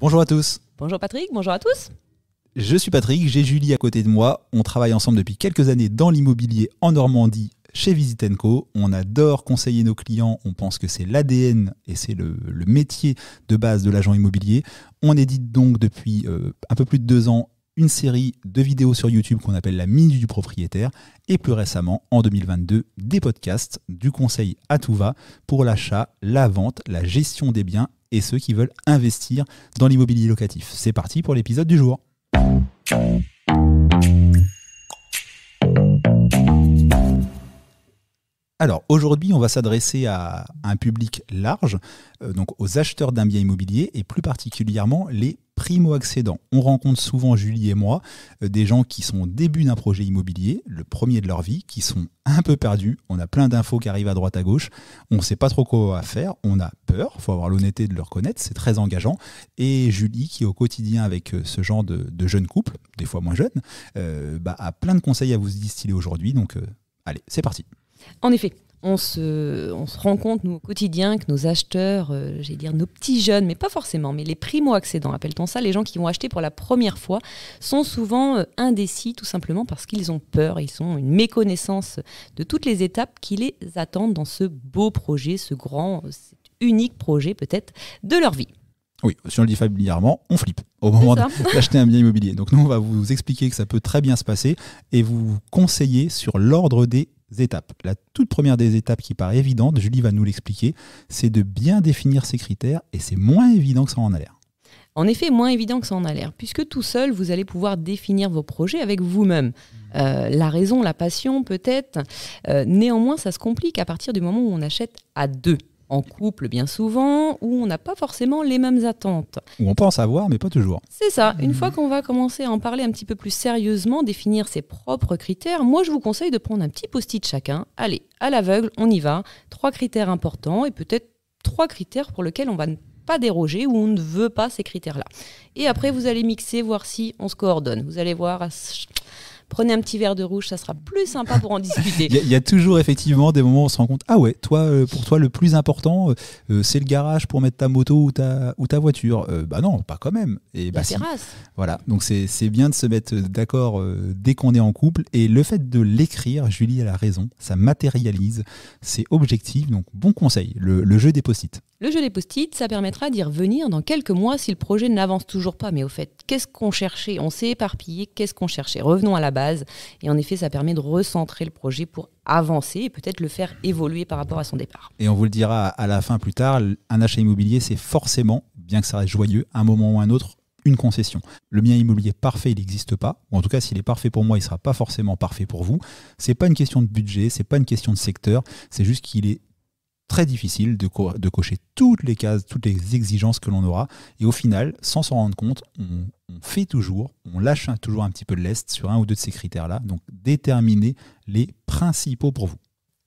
Bonjour à tous. Bonjour Patrick, bonjour à tous. Je suis Patrick, j'ai Julie à côté de moi. On travaille ensemble depuis quelques années dans l'immobilier en Normandie chez Visitenco. On adore conseiller nos clients, on pense que c'est l'ADN et c'est le, métier de base de l'agent immobilier. On édite donc depuis euh, un peu plus de deux ans une série de vidéos sur YouTube qu'on appelle la Minute du propriétaire et plus récemment, en 2022, des podcasts, du conseil à tout va pour l'achat, la vente, la gestion des biens et ceux qui veulent investir dans l'immobilier locatif. C'est parti pour l'épisode du jour. Alors aujourd'hui, on va s'adresser à un public large, euh, donc aux acheteurs d'un bien immobilier et plus particulièrement les primo accédant, On rencontre souvent, Julie et moi, euh, des gens qui sont au début d'un projet immobilier, le premier de leur vie, qui sont un peu perdus. On a plein d'infos qui arrivent à droite à gauche. On ne sait pas trop quoi faire. On a peur. Il faut avoir l'honnêteté de le reconnaître. C'est très engageant. Et Julie, qui au quotidien avec euh, ce genre de, jeunes couples, des fois moins jeunes, euh, bah, a plein de conseils à vous distiller aujourd'hui. Donc, allez, c'est parti. En effet, on se, on se rend compte, nous, au quotidien, que nos acheteurs, euh, j'allais dire nos petits jeunes, mais pas forcément, mais les primo-accédants, appelle-t-on ça, les gens qui vont acheter pour la première fois, sont souvent euh, indécis, tout simplement parce qu'ils ont peur, ils ont une méconnaissance de toutes les étapes qui les attendent dans ce beau projet, ce grand, euh, unique projet peut-être de leur vie. Oui, si on le dit familièrement, on flippe au moment d'acheter un bien immobilier. Donc nous, on va vous expliquer que ça peut très bien se passer et vous conseiller sur l'ordre des étapes. La toute première des étapes qui paraît évidente, Julie va nous l'expliquer, c'est de bien définir ses critères et c'est moins évident que ça en a l'air. En effet, moins évident que ça en a l'air, puisque tout seul, vous allez pouvoir définir vos projets avec vous-même. Mmh. Euh, la raison, la passion peut-être. Euh, néanmoins, ça se complique à partir du moment où on achète à deux en couple bien souvent, où on n'a pas forcément les mêmes attentes. Où on pense avoir, mais pas toujours. C'est ça. Une mhm. fois qu'on va commencer à en parler un petit peu plus sérieusement, définir ses propres critères, moi je vous conseille de prendre un petit post-it chacun. Allez, à l'aveugle, on y va. Trois critères importants et peut-être trois critères pour lesquels on va ne pas déroger ou on ne veut pas ces critères-là. Et après, vous allez mixer, voir si on se coordonne. Vous allez voir, à prenez un petit verre de rouge, ça sera plus sympa pour en discuter. Il y, a toujours effectivement des moments où on se rend compte, ah ouais, toi, euh, pour toi, le plus important, euh, euh, c'est le garage pour mettre ta moto ou ta, ou ta voiture. bah non, pas quand même. Et bah, La terrasse. Voilà, donc c'est bien de se mettre d'accord dès qu'on est en couple. Et le fait de l'écrire, Julie, a la raison, ça matérialise, c'est objectif, donc bon conseil, le, le jeu des post-it. Le jeu des post-it, ça permettra d'y revenir dans quelques mois si le projet n'avance toujours pas. Mais au fait, qu'est-ce qu'on cherchait On s'est éparpillé, qu'est-ce qu'on cherchait Revenons à la base. Et en effet, ça permet de recentrer le projet pour avancer et peut-être le faire évoluer par rapport à son départ. Et on vous le dira à la fin plus tard, un achat immobilier, c'est forcément, bien que ça reste joyeux, un moment ou un autre, une concession. Le bien immobilier parfait, il n'existe pas. en tout cas, s'il est parfait pour moi, il ne sera pas forcément parfait pour vous. C'est pas une question de budget, c'est pas une question de secteur, c'est juste qu'il est très difficile de, de, cocher toutes les cases, toutes les exigences que l'on aura. Et au final, sans s'en rendre compte, on, on, fait toujours, on lâche toujours un petit peu de lest sur un ou deux de ces critères-là. Donc déterminez les principaux pour vous.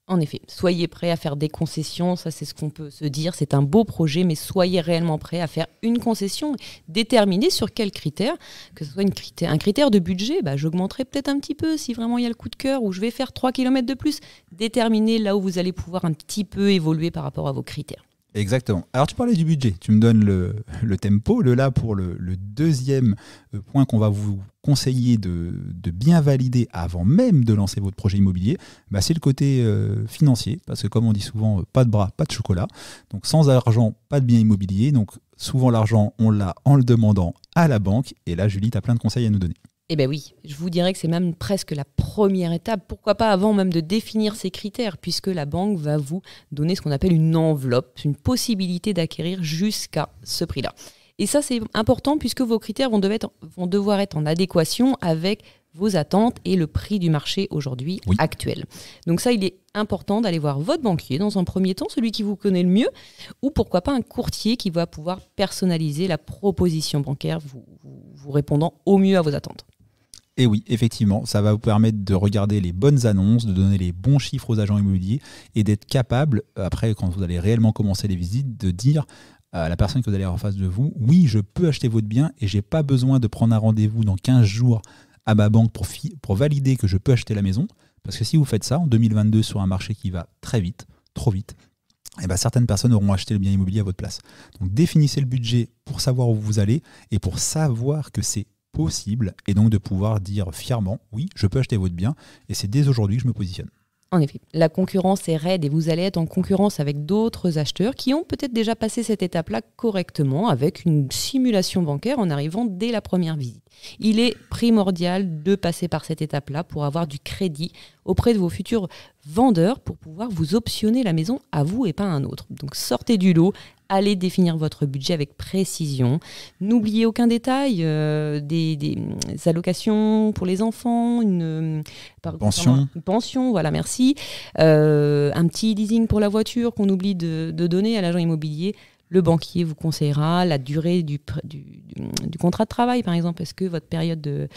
En effet, soyez prêts à faire des concessions, ça c'est ce qu'on peut se dire, c'est un beau projet, mais soyez réellement prêts à faire une concession, déterminer sur quels critères, que ce soit un critère de budget, bah, j'augmenterai peut-être un petit peu si vraiment il y a le coup de cœur, ou je vais faire 3 km de plus, déterminer là où vous allez pouvoir un petit peu évoluer par rapport à vos critères. Exactement. Alors tu parlais du budget, tu me donnes le, tempo, le là pour le, deuxième euh, point qu'on va vous conseiller de, bien valider avant même de lancer votre projet immobilier, bah, c'est le côté euh, financier, parce que comme on dit souvent, euh, pas de bras, pas de chocolat. Donc sans argent, pas de bien immobilier. Donc souvent l'argent, on l'a en le demandant à la banque. Et là, Julie, tu as plein de conseils à nous donner. Eh bien oui, je vous dirais que c'est même presque la première étape, pourquoi pas avant même de définir ces critères, puisque la banque va vous donner ce qu'on appelle une enveloppe, une possibilité d'acquérir jusqu'à ce prix-là. Et ça, c'est important puisque vos critères vont, devoir être en adéquation avec vos attentes et le prix du marché aujourd'hui actuel. Donc ça, il est important d'aller voir votre banquier dans un premier temps, celui qui vous connaît le mieux, ou pourquoi pas un courtier qui va pouvoir personnaliser la proposition bancaire vous répondant au mieux à vos attentes. Et oui, effectivement, ça va vous permettre de regarder les bonnes annonces, de donner les bons chiffres aux agents immobiliers et d'être capable, après, quand vous allez réellement commencer les visites, de dire à la personne que vous allez avoir en face de vous, oui, je peux acheter votre bien et j'ai pas besoin de prendre un rendez-vous dans 15 jours à ma banque pour, valider que je peux acheter la maison. Parce que si vous faites ça en 2022 sur un marché qui va très vite, trop vite, eh ben certaines personnes auront acheté le bien immobilier à votre place. Donc définissez le budget pour savoir où vous allez et pour savoir que c'est possible et donc de pouvoir dire fièrement oui, je peux acheter votre bien et c'est dès aujourd'hui que je me positionne. En effet, la concurrence est raide et vous allez être en concurrence avec d'autres acheteurs qui ont peut-être déjà passé cette étape-là correctement avec une simulation bancaire en arrivant dès la première visite. Il est primordial de passer par cette étape-là pour avoir du crédit auprès de vos futurs vendeurs pour pouvoir vous optionner la maison à vous et pas à un autre. Donc sortez du lot, allez définir votre budget avec précision. N'oubliez aucun détail, euh, des, mm, allocations pour les enfants, une, euh, pension. pension, voilà, merci. Euh, un petit leasing pour la voiture qu'on oublie de donner à l'agent immobilier. Le banquier vous conseillera la durée du, contrat de travail, par exemple. Est-ce que votre période de,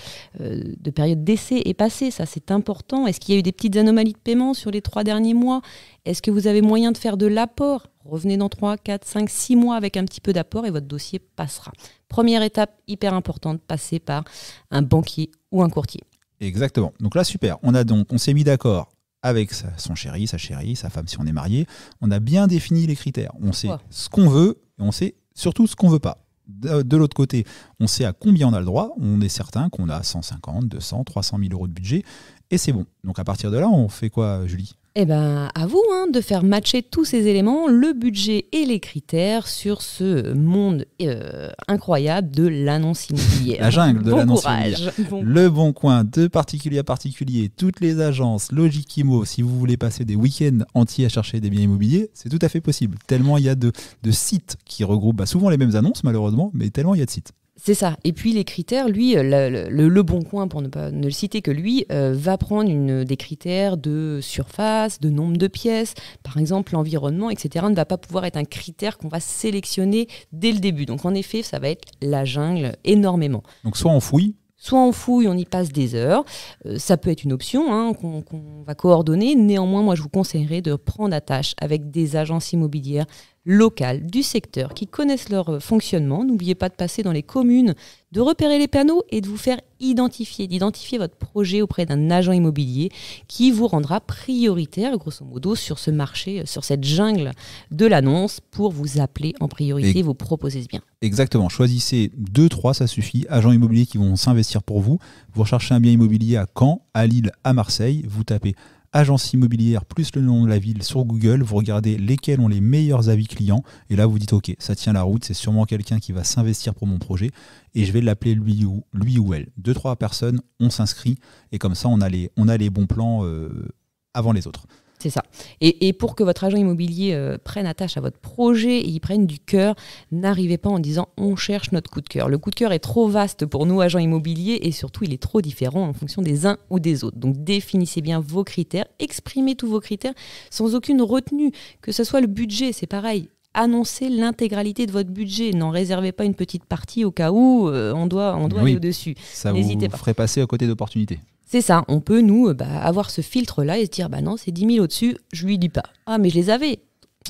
euh, période d'essai est passée Ça, c'est important. Est-ce qu'il y a eu des petites anomalies de paiement sur les trois derniers mois Est-ce que vous avez moyen de faire de l'apport Revenez dans trois, quatre, cinq, six mois avec un petit peu d'apport et votre dossier passera. Première étape hyper importante, passer par un banquier ou un courtier. Exactement. Donc là, super. On a donc, on s'est mis d'accord avec son chéri, sa chérie, sa femme si on est marié. On a bien défini les critères. On sait ce qu'on veut et on sait surtout ce qu'on veut pas. De, de l'autre côté, on sait à combien on a le droit. On est certain qu'on a 150, 200, 300 000 euros de budget et c'est bon. Donc à partir de là, on fait quoi, Julie eh bien, à vous hein, de faire matcher tous ces éléments, le budget et les critères sur ce monde euh, incroyable de l'annonce immobilière. La jungle de l'annonce immobilière. Le bon coin, de particulier à particulier, toutes les agences, Logique si vous voulez passer des week-ends entiers à chercher des biens immobiliers, c'est tout à fait possible. Tellement il y a de, sites qui regroupent bah, souvent les mêmes annonces, malheureusement, mais tellement il y a de sites. C'est ça. Et puis les critères, lui, euh, le, bon coin, pour ne pas ne le citer que lui, euh, va prendre une, des critères de surface, de nombre de pièces, par exemple l'environnement, etc. ne va pas pouvoir être un critère qu'on va sélectionner dès le début. Donc en effet, ça va être la jungle énormément. Donc soit on fouille, Soit on fouille, on y passe des heures. Euh, ça peut être une option hein, qu'on va coordonner. Néanmoins, moi, je vous conseillerais de prendre attache avec des agences immobilières, locales du secteur qui connaissent leur euh, fonctionnement. N'oubliez pas de passer dans les communes, de repérer les panneaux et de vous faire identifier, d'identifier votre projet auprès d'un agent immobilier qui vous rendra prioritaire, grosso modo, sur ce marché, euh, sur cette jungle de l'annonce pour vous appeler en priorité, vous proposer ce bien. Exactement. Choisissez deux, trois, ça suffit. Agents immobiliers qui vont s'investir pour vous. Vous recherchez un bien immobilier à Caen, à Lille, à Marseille. Vous tapez agence immobilière plus le nom de la ville sur Google, vous regardez lesquels ont les meilleurs avis clients, et là vous dites ok, ça tient la route, c'est sûrement quelqu'un qui va s'investir pour mon projet, et je vais l'appeler lui ou, lui ou elle. Deux, trois personnes, on s'inscrit, et comme ça on a les, on a les bons plans euh, avant les autres. C'est ça. Et, pour que votre agent immobilier euh, prenne attache à votre projet et y prenne du cœur, n'arrivez pas en disant on cherche notre coup de cœur. Le coup de cœur est trop vaste pour nous, agents immobiliers, et surtout il est trop différent en fonction des uns ou des autres. Donc définissez bien vos critères, exprimez tous vos critères sans aucune retenue, que ce soit le budget, c'est pareil. Annoncez l'intégralité de votre budget, n'en réservez pas une petite partie au cas où euh, on doit, aller au-dessus. Ça vous ferait passer à côté d'opportunités. C'est ça, on peut nous euh, bah, avoir ce filtre-là et se dire, bah non, c'est 10 000 au-dessus, je lui dis pas. Ah, mais je les avais.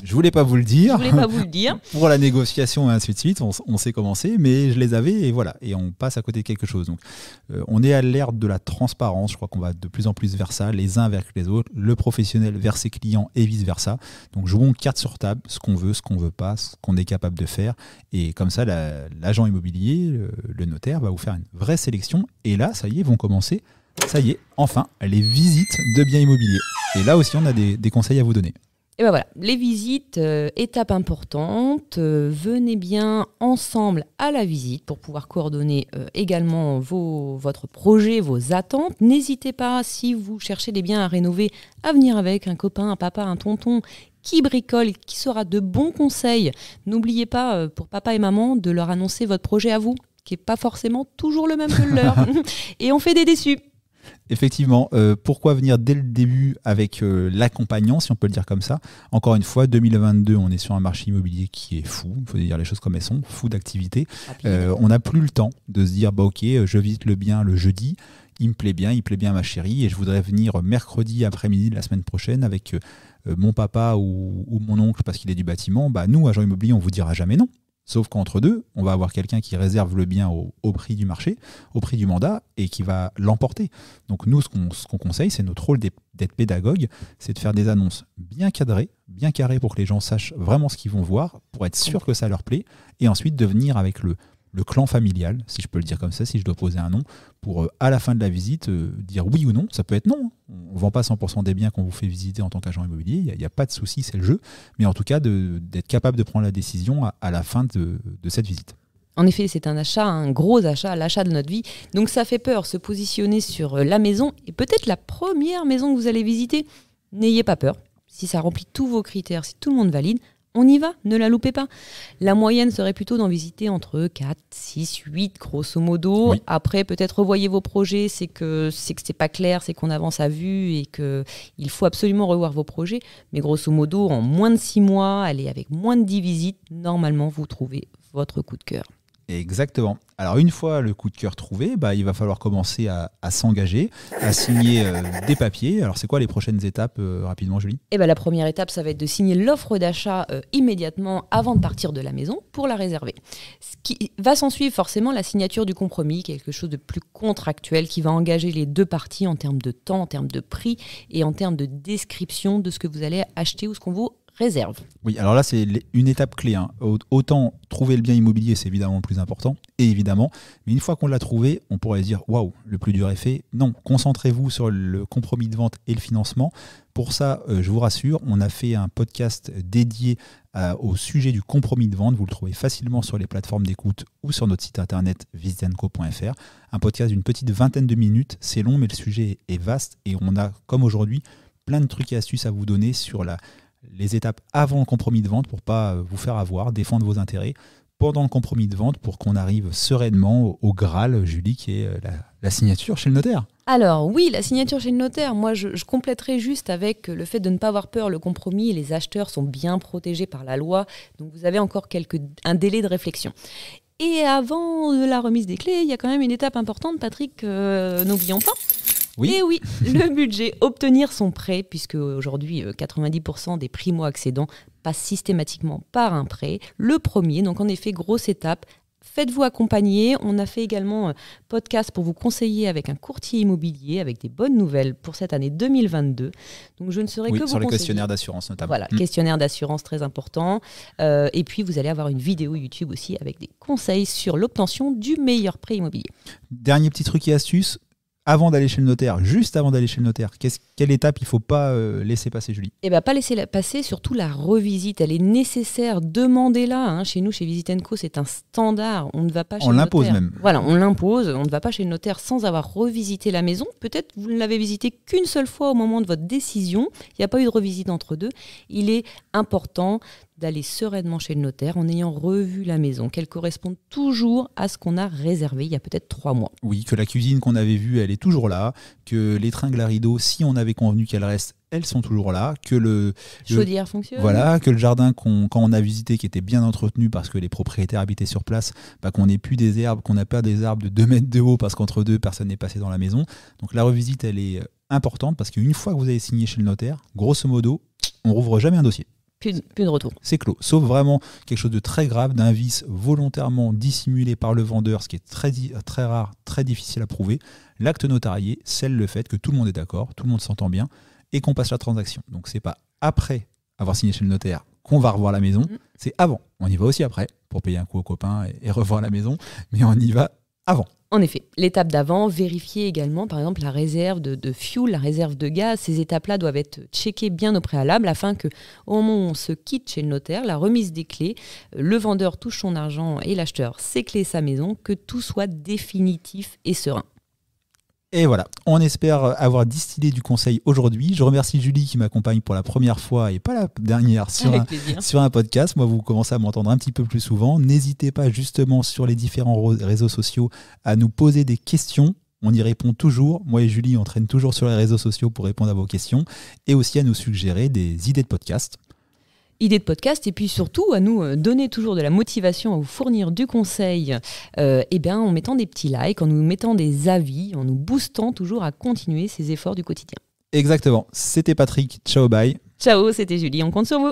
Je voulais pas vous le dire. Je voulais pas vous le dire. Pour la négociation et ainsi de suite, on, s'est commencé, mais je les avais et voilà. Et on passe à côté de quelque chose. Donc, euh, on est à l'ère de la transparence. Je crois qu'on va de plus en plus vers ça, les uns vers les autres, le professionnel vers ses clients et vice versa. Donc, jouons carte sur table, ce qu'on veut, ce qu'on veut pas, ce qu'on est capable de faire. Et comme ça, l'agent immobilier, le, le notaire, va vous faire une vraie sélection. Et là, ça y est, vont commencer ça y est, enfin, les visites de biens immobiliers. Et là aussi, on a des, conseils à vous donner. Et bien voilà, les visites, euh, étape importante. Euh, venez bien ensemble à la visite pour pouvoir coordonner euh, également vos, votre projet, vos attentes. N'hésitez pas, si vous cherchez des biens à rénover, à venir avec un copain, un papa, un tonton qui bricole, qui sera de bons conseils. N'oubliez pas, pour papa et maman, de leur annoncer votre projet à vous, qui n'est pas forcément toujours le même que le leur. et on fait des déçus. Effectivement, euh, pourquoi venir dès le début avec euh, l'accompagnant, si on peut le dire comme ça Encore une fois, 2022, on est sur un marché immobilier qui est fou, il faut dire les choses comme elles sont, fou d'activité. Euh, on n'a plus le temps de se dire, bah, ok, je visite le bien le jeudi, il me plaît bien, il plaît bien ma chérie, et je voudrais venir mercredi après-midi de la semaine prochaine avec mon papa ou, mon oncle parce qu'il est du bâtiment. Bah, nous, agents immobiliers, on vous dira jamais non. Sauf qu'entre deux, on va avoir quelqu'un qui réserve le bien au, prix du marché, au prix du mandat, et qui va l'emporter. Donc nous, ce qu'on conseille, c'est notre rôle d'être pédagogue, c'est de faire des annonces bien cadrées, bien carrées pour que les gens sachent vraiment ce qu'ils vont voir, pour être sûr que ça leur plaît, et ensuite de venir avec le le clan familial, si je peux le dire comme ça, si je dois poser un nom, pour euh, à la fin de la visite euh, dire oui ou non. Ça peut être non. Hein. On ne vend pas 100% des biens qu'on vous fait visiter en tant qu'agent immobilier. Il n'y a, pas de souci, c'est le jeu. Mais en tout cas, d'être capable de prendre la décision à, la fin de cette visite. En effet, c'est un achat, un gros achat, l'achat de notre vie. Donc ça fait peur, se positionner sur euh, la maison et peut-être la première maison que vous allez visiter. N'ayez pas peur. Si ça remplit tous vos critères, si tout le monde valide, on y va, ne la loupez pas. La moyenne serait plutôt d'en visiter entre 4, 6, 8, grosso modo. Après, peut-être revoyez vos projets, c'est que c'est que c'est pas clair, c'est qu'on avance à vue et que il faut absolument revoir vos projets. Mais grosso modo, en moins de 6 mois, allez, avec moins de 10 visites, normalement, vous trouvez votre coup de cœur. Exactement. Alors une fois le coup de cœur trouvé, bah, il va falloir commencer à, s'engager, à signer euh, des papiers. Alors c'est quoi les prochaines étapes euh, rapidement Julie eh ben, La première étape, ça va être de signer l'offre d'achat euh, immédiatement avant de partir de la maison pour la réserver. Ce qui va s'ensuivre forcément la signature du compromis, quelque chose de plus contractuel qui va engager les deux parties en termes de temps, en termes de prix et en termes de description de ce que vous allez acheter ou ce qu'on vous réserve. Oui, alors là, c'est une étape clé. Hein. Autant trouver le bien immobilier, c'est évidemment le plus important, et évidemment. Mais une fois qu'on l'a trouvé, on pourrait se dire waouh, le plus dur est fait. Non, concentrez-vous sur le compromis de vente et le financement. Pour ça, euh, je vous rassure, on a fait un podcast dédié euh, au sujet du compromis de vente. Vous le trouvez facilement sur les plateformes d'écoute ou sur notre site internet visitenco.fr. Un podcast d'une petite vingtaine de minutes. C'est long, mais le sujet est vaste et on a, comme aujourd'hui, plein de trucs et astuces à vous donner sur la, les étapes avant le compromis de vente pour pas euh, vous faire avoir, défendre vos intérêts pendant le compromis de vente pour qu'on arrive sereinement au Graal, Julie, qui est euh, la, signature chez le notaire. Alors oui, la signature chez le notaire, moi je, compléterai juste avec le fait de ne pas avoir peur, le compromis, les acheteurs sont bien protégés par la loi, donc vous avez encore quelques, un délai de réflexion. Et avant euh, la remise des clés, il y a quand même une étape importante, Patrick, n'oublions pas, oui. Et eh oui, le budget, obtenir son prêt, puisque aujourd'hui 90% euh, des primo-accédants passent systématiquement par un prêt. Le premier, donc en effet, grosse étape, faites-vous accompagner. On a fait également un euh, podcast pour vous conseiller avec un courtier immobilier, avec des bonnes nouvelles pour cette année 2022. Donc je ne serai que vous sur le questionnaire d'assurance notamment. Voilà, hmm. questionnaire d'assurance très important. Euh, et puis vous allez avoir une vidéo YouTube aussi avec des conseils sur l'obtention du meilleur prêt immobilier. Dernier petit truc et astuce, avant d'aller chez le notaire, juste avant d'aller chez le notaire Quelle étape il ne faut pas euh, laisser passer, Julie Eh bien, pas laisser passer, surtout la revisite. Elle est nécessaire, demandez-la. Hein. Chez nous, chez Visitenco, c'est un standard. On ne va pas chez le notaire. On l'impose même. Voilà, on l'impose. On ne va pas chez le notaire sans avoir revisité la maison. Peut-être vous ne l'avez visitée qu'une seule fois au moment de votre décision. Il n'y a pas eu de revisite entre deux. Il est important d'aller sereinement chez le notaire en ayant revu la maison, qu'elle corresponde toujours à ce qu'on a réservé il y a peut-être trois mois. Oui, que la cuisine qu'on avait vue, elle est toujours là, que les tringles à rideaux, si on avait convenu qu'elles restent, elles sont toujours là, que le chaudière fonctionne. Voilà, que le jardin qu'on quand on a visité qui était bien entretenu parce que les propriétaires habitaient sur place, bah, qu'on n'ait plus des herbes, qu'on n'a pas des arbres de 2 mètres de haut parce qu'entre deux personne n'est passé dans la maison. Donc la revisite elle est importante parce qu'une fois que vous avez signé chez le notaire, grosso modo, on rouvre jamais un dossier. Plus, de retour. C'est clos. Sauf vraiment quelque chose de très grave, d'un vice volontairement dissimulé par le vendeur, ce qui est très, très rare, très difficile à prouver. L'acte notarié scelle le fait que tout le monde est d'accord, tout le monde s'entend bien et qu'on passe la transaction. Donc c'est pas après avoir signé chez le notaire qu'on va revoir la maison, mm. c'est avant. On y va aussi après pour payer un coup aux copains et revoir la maison, mais on y va avant. En effet, l'étape d'avant, vérifier également par exemple la réserve de, fuel, la réserve de gaz, ces étapes-là doivent être checkées bien au préalable afin que au moment où on se quitte chez le notaire, la remise des clés, le vendeur touche son argent et l'acheteur ses clés sa maison, que tout soit définitif et serein. Et voilà, on espère avoir distillé du conseil aujourd'hui. Je remercie Julie qui m'accompagne pour la première fois et pas la dernière sur, un, podcast. Moi, vous commencez à m'entendre un petit peu plus souvent. N'hésitez pas justement sur les différents réseaux sociaux à nous poser des questions. On y répond toujours. Moi et Julie, on traîne toujours sur les réseaux sociaux pour répondre à vos questions et aussi à nous suggérer des idées de podcast idée de podcast et puis surtout à nous euh, donner toujours de la motivation, à vous fournir du conseil et euh, eh bien, en mettant des petits likes, en nous mettant des avis, en nous boostant toujours à continuer ces efforts du quotidien. Exactement. C'était Patrick. Ciao, bye. Ciao, c'était Julie. On compte sur vous.